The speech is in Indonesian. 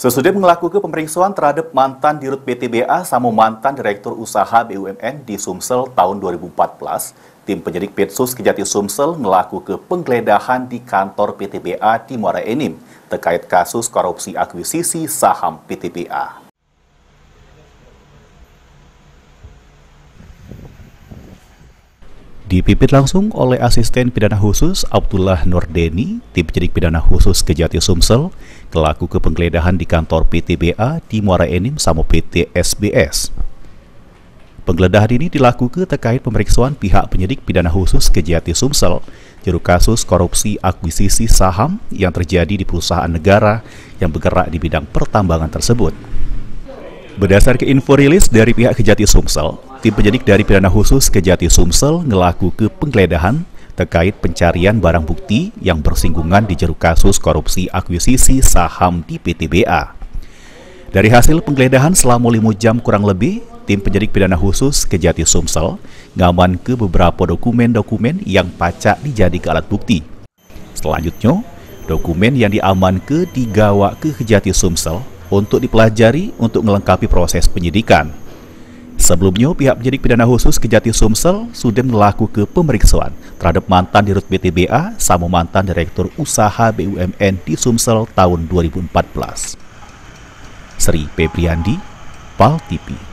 Sesudah melakukan pemeriksaan terhadap mantan Dirut PTBA sama mantan Direktur Usaha BUMN di Sumsel tahun 2014, tim penyidik Petsus Kejati Sumsel melakukan penggeledahan di kantor PTBA di Muara Enim terkait kasus korupsi akuisisi saham PTBA. dipimpin langsung oleh asisten pidana khusus Abdullah Nordeni, tim penyidik pidana khusus Kejati Sumsel, kelaku ke penggeledahan di kantor PTBA di Muara Enim sama PT SBS. Penggeledahan ini dilakukan terkait pemeriksaan pihak penyidik pidana khusus Kejati Sumsel, juru kasus korupsi akuisisi saham yang terjadi di perusahaan negara yang bergerak di bidang pertambangan tersebut. Berdasarkan info rilis dari pihak Kejati Sumsel, Tim penyidik dari pidana khusus Kejati Sumsel ngelaku ke penggeledahan terkait pencarian barang bukti yang bersinggungan di jeruk kasus korupsi akuisisi saham di PTBA. Dari hasil penggeledahan selama 5 jam kurang lebih, tim penyidik pidana khusus Kejati Sumsel ngaman ke beberapa dokumen-dokumen yang pacak dijadikan alat bukti. Selanjutnya, dokumen yang diaman ke digawa ke Kejati Sumsel untuk dipelajari untuk melengkapi proses penyidikan. Sebelumnya, pihak penyidik pidana khusus Kejati Sumsel sudah melakukan pemeriksaan terhadap mantan Dirut BTBA, sama mantan Direktur Usaha BUMN di Sumsel tahun 2014. Sri PEBRIANDI, PAL TV.